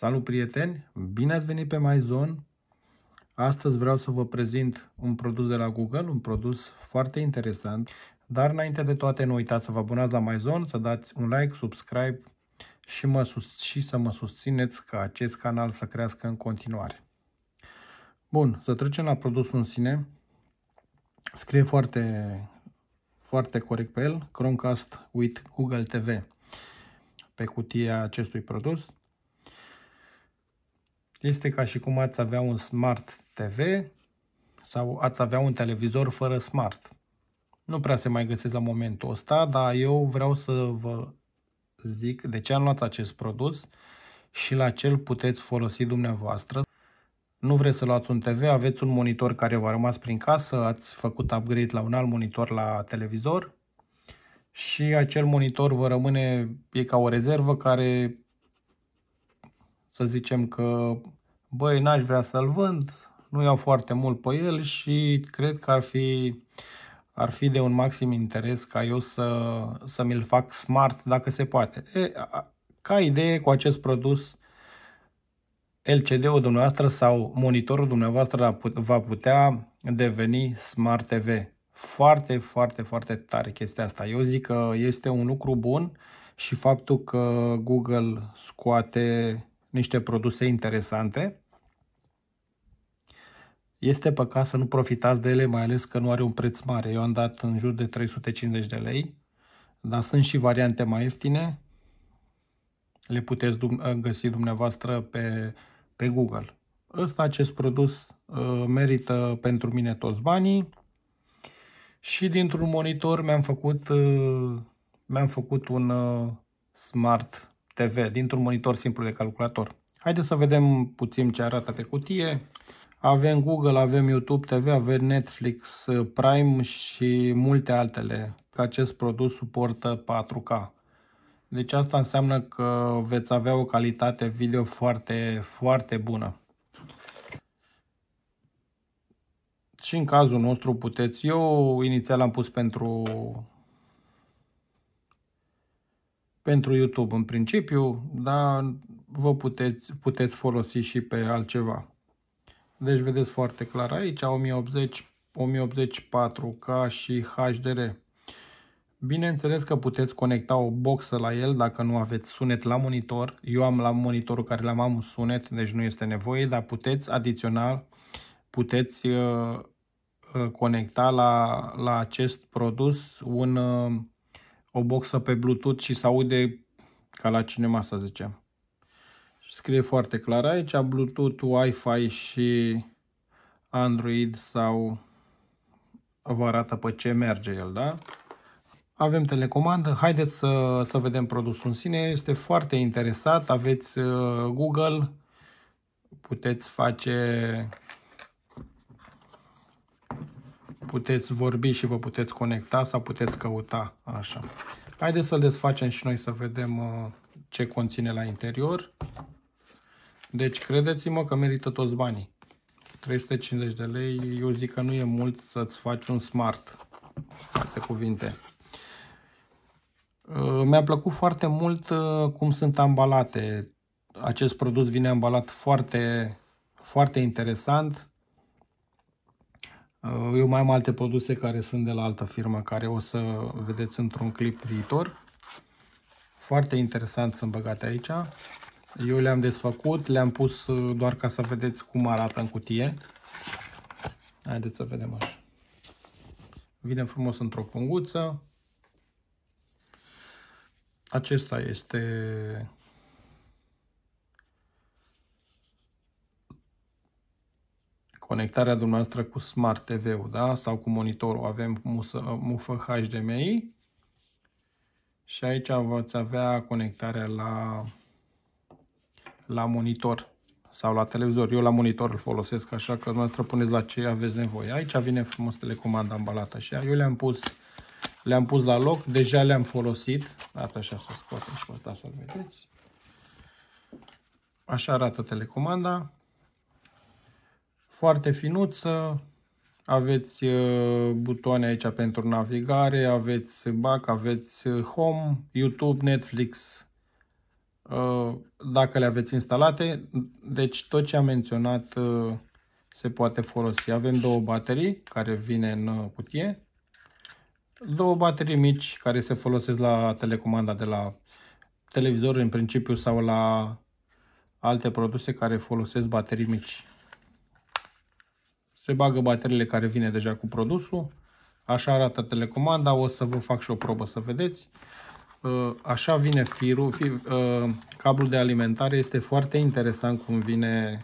Salut prieteni, bine ați venit pe MyZone. Astăzi vreau să vă prezint un produs de la Google, un produs foarte interesant. Dar înainte de toate nu uitați să vă abonați la MyZone, să dați un like, subscribe și, mă sus- și să mă susțineți ca acest canal să crească în continuare. Bun, să trecem la produsul în sine. Scrie foarte, foarte corect pe el, Chromecast with Google TV pe cutia acestui produs. Este ca și cum ați avea un Smart TV sau ați avea un televizor fără Smart. Nu prea se mai găsesc la momentul ăsta, dar eu vreau să vă zic de ce am luat acest produs și la ce îl puteți folosi dumneavoastră. Nu vreți să luați un TV, aveți un monitor care v-a rămas prin casă, ați făcut upgrade la un alt monitor la televizor și acel monitor vă rămâne, e ca o rezervă care să zicem că băi, n-aș vrea să-l vând, nu iau foarte mult pe el și cred că ar fi, ar fi de un maxim interes ca eu să, să mi-l fac smart dacă se poate. E, ca idee cu acest produs, LCD-ul dumneavoastră sau monitorul dumneavoastră va putea deveni Smart TV. Foarte, foarte, foarte tare chestia asta. Eu zic că este un lucru bun și faptul că Google scoate niște produse interesante. Este păcat să nu profitați de ele, mai ales că nu are un preț mare. Eu am dat în jur de 350 de lei, dar sunt și variante mai ieftine. Le puteți uh, găsi dumneavoastră pe, pe Google. Ăsta, acest produs uh, merită pentru mine toți banii și dintr-un monitor mi-am făcut, uh, mi-am făcut un smart TV dintr-un monitor simplu de calculator. Haideți să vedem puțin ce arată pe cutie. Avem Google, avem YouTube TV, avem Netflix, uh, Prime și multe altele. Acest produs suportă 4K. Deci asta înseamnă că veți avea o calitate video foarte, foarte bună. Și în cazul nostru puteți, eu inițial am pus pentru pentru YouTube în principiu, dar vă puteți, puteți folosi și pe altceva. Deci vedeți foarte clar aici 1080, 4 k și HDR. Bineînțeles că puteți conecta o boxă la el dacă nu aveți sunet la monitor. Eu am la monitorul care l-am am un sunet, deci nu este nevoie, dar puteți adițional, puteți uh, uh conecta la, la acest produs un uh, o boxă pe Bluetooth și se aude ca la cinema, să zicem. Scrie foarte clar aici, Bluetooth, Wi-Fi și Android sau vă arată pe ce merge el, da? Avem telecomandă, haideți să, să vedem produsul în sine, este foarte interesat, aveți uh, Google, puteți face puteți vorbi și vă puteți conecta sau puteți căuta așa. Haideți să-l desfacem și noi să vedem uh, ce conține la interior. Deci credeți-mă că merită toți banii. 350 de lei, eu zic că nu e mult să-ți faci un smart, alte cuvinte. Uh, mi-a plăcut foarte mult uh, cum sunt ambalate. Acest produs vine ambalat foarte, foarte interesant Uh, eu mai am alte produse care sunt de la altă firmă, care o să vedeți într-un clip viitor. Foarte interesant sunt băgate aici. Eu le-am desfăcut, le-am pus uh, doar ca să vedeți cum arată în cutie. Haideți să vedem așa. Vine frumos într-o punguță. Acesta este conectarea dumneavoastră cu Smart TV-ul da? sau cu monitorul. Avem musă, mufă HDMI și aici vați avea conectarea la, la monitor sau la televizor. Eu la monitor îl folosesc, așa că dumneavoastră puneți la ce aveți nevoie. Aici vine frumos telecomanda ambalată și Eu le-am pus, le-am pus la loc, deja le-am folosit. Ați așa să scoatem și pe asta să-l vedeți. Așa arată telecomanda foarte finuță. Aveți uh, butoane aici pentru navigare, aveți back, aveți uh, home, YouTube, Netflix, uh, dacă le aveți instalate. Deci tot ce am menționat se poate folosi. Avem două baterii care vine în cutie, două baterii mici care se folosesc la telecomanda de la televizor în principiu sau la alte produse care folosesc baterii mici. Se bagă bateriile care vine deja cu produsul. Așa arată telecomanda, o să vă fac și o probă să vedeți. Uh, așa vine firul, uh, cablul de alimentare este foarte interesant cum vine,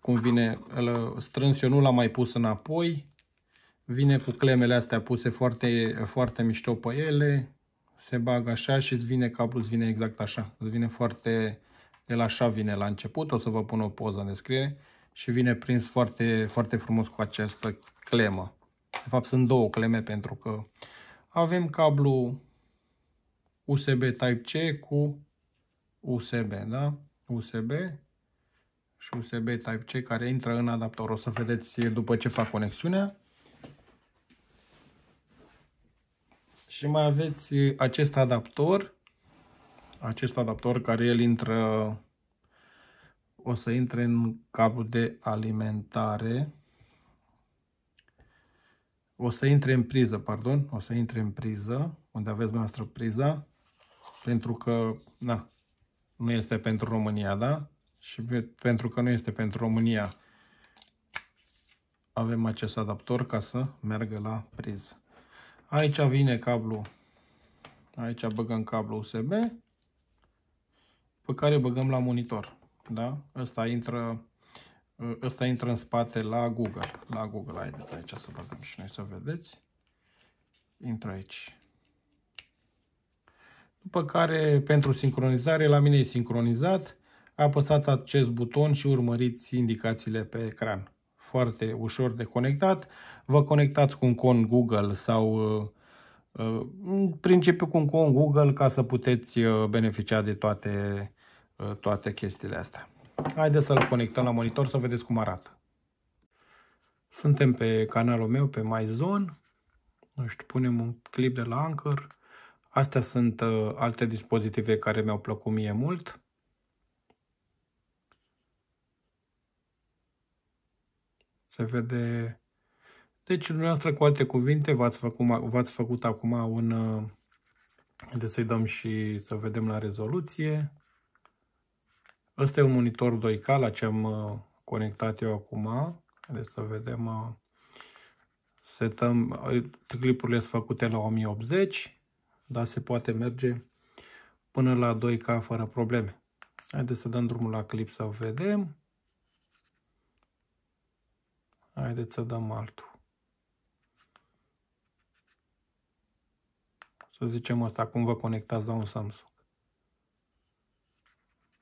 cum vine uh, strâns, eu nu l-am mai pus înapoi. Vine cu clemele astea puse foarte, foarte mișto pe ele, se bagă așa și îți vine cablul, îți vine exact așa. Îți vine foarte, el așa vine la început, o să vă pun o poză în descriere și vine prins foarte, foarte frumos cu această clemă. De fapt sunt două cleme pentru că avem cablu USB Type-C cu USB, da? USB și USB Type-C care intră în adaptor. O să vedeți după ce fac conexiunea. Și mai aveți acest adaptor, acest adaptor care el intră o să intre în capul de alimentare, o să intre în priză, pardon, o să intre în priză, unde aveți noastră priza, pentru că, na, nu este pentru România, da? Și pe, pentru că nu este pentru România, avem acest adaptor ca să meargă la priză. Aici vine cablu, aici băgăm cablu USB, pe care băgăm la monitor da? Ăsta intră, ăsta intră în spate la Google. La Google, haideți aici să vedem și noi să vedeți. Intră aici. După care, pentru sincronizare, la mine e sincronizat. Apăsați acest buton și urmăriți indicațiile pe ecran. Foarte ușor de conectat. Vă conectați cu un cont Google sau uh, uh, în principiu cu un cont Google ca să puteți uh, beneficia de toate Uh, toate chestiile astea. Haideți să-l conectăm la monitor să vedeți cum arată. Suntem pe canalul meu, pe MyZone. Nu știu, punem un clip de la Anchor. Astea sunt uh, alte dispozitive care mi-au plăcut mie mult. Se vede... Deci, dumneavoastră, cu alte cuvinte, v-ați făcut, făcut acum un... Uh, Haideți să-i dăm și să vedem la rezoluție. Ăsta e un monitor 2K la ce am uh, conectat eu acum. Haideți să vedem. Uh, setăm, uh, clipurile sunt făcute la 1080, dar se poate merge până la 2K fără probleme. Haideți să dăm drumul la clip să vedem. Haideți să dăm altul. Să zicem asta, cum vă conectați la un Samsung.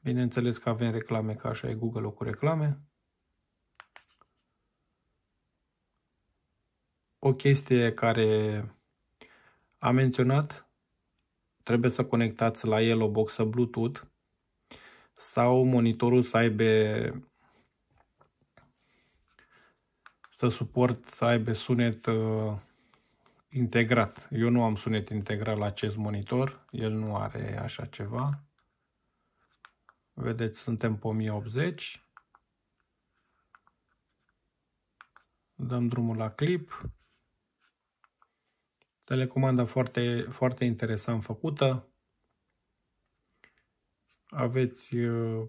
Bineînțeles că avem reclame, ca așa e Google-ul cu reclame. O chestie care am menționat, trebuie să conectați la el o boxă Bluetooth sau monitorul să aibă să suport să aibă sunet uh, integrat. Eu nu am sunet integrat la acest monitor, el nu are așa ceva. Vedeți, suntem pe 1080. Dăm drumul la clip. Telecomanda foarte, foarte interesant făcută. Aveți, uh,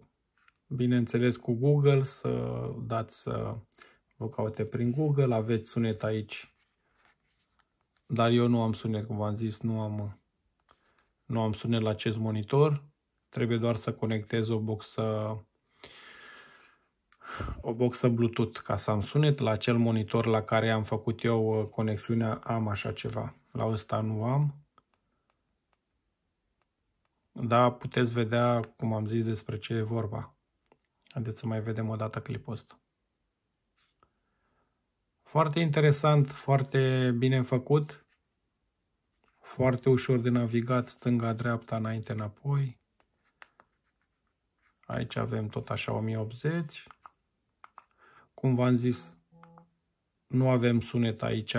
bineînțeles, cu Google să dați să vă caute prin Google. Aveți sunet aici, dar eu nu am sunet, cum v-am zis, nu am, nu am sunet la acest monitor Trebuie doar să conectez o boxă o boxă Bluetooth ca să am sunet la acel monitor la care am făcut eu uh, conexiunea, am așa ceva. La ăsta nu am. Da, puteți vedea, cum am zis, despre ce e vorba. Haideți să mai vedem o dată clipul ăsta. Foarte interesant, foarte bine făcut. Foarte ușor de navigat stânga-dreapta, înainte-înapoi. Aici avem tot așa 1080. Cum v-am zis, nu avem sunet aici,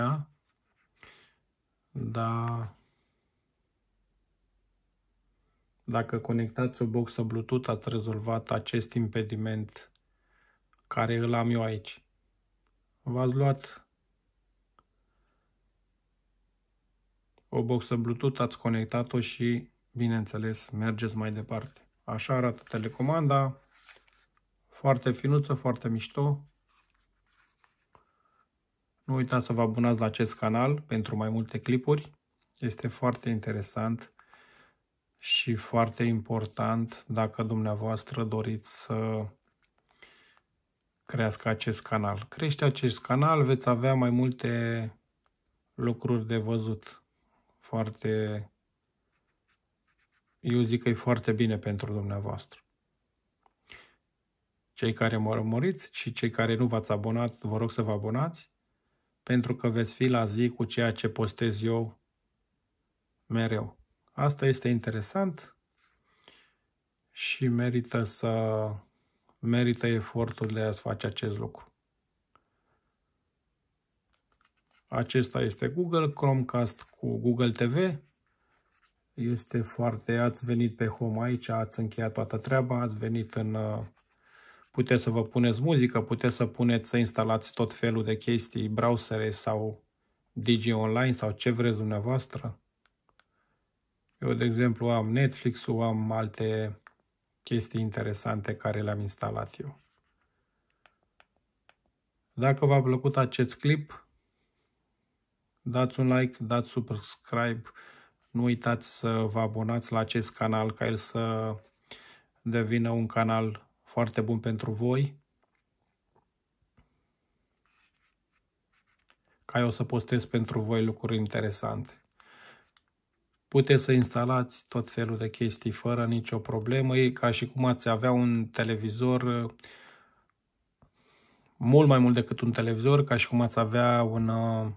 dar dacă conectați o boxă Bluetooth ați rezolvat acest impediment care îl am eu aici. V-ați luat o boxă Bluetooth, ați conectat-o și, bineînțeles, mergeți mai departe. Așa arată telecomanda. Foarte finuță, foarte mișto. Nu uitați să vă abonați la acest canal pentru mai multe clipuri. Este foarte interesant și foarte important dacă dumneavoastră doriți să crească acest canal. Crește acest canal, veți avea mai multe lucruri de văzut. Foarte eu zic că e foarte bine pentru dumneavoastră. Cei care mă rămuriți și cei care nu v-ați abonat, vă rog să vă abonați, pentru că veți fi la zi cu ceea ce postez eu mereu. Asta este interesant și merită să merită efortul de a face acest lucru. Acesta este Google Chromecast cu Google TV este foarte, ați venit pe home aici, ați încheiat toată treaba, ați venit în, uh, puteți să vă puneți muzică, puteți să puneți, să instalați tot felul de chestii, browsere sau Digi Online sau ce vreți dumneavoastră. Eu, de exemplu, am Netflix-ul, am alte chestii interesante care le-am instalat eu. Dacă v-a plăcut acest clip, dați un like, dați subscribe, nu uitați să vă abonați la acest canal ca el să devină un canal foarte bun pentru voi. Ca eu să postez pentru voi lucruri interesante. Puteți să instalați tot felul de chestii fără nicio problemă. E ca și cum ați avea un televizor mult mai mult decât un televizor, ca și cum ați avea un uh,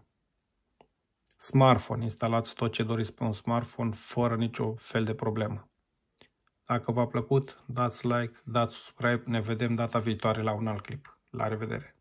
smartphone. Instalați tot ce doriți pe un smartphone fără nicio fel de problemă. Dacă v-a plăcut, dați like, dați subscribe. Ne vedem data viitoare la un alt clip. La revedere!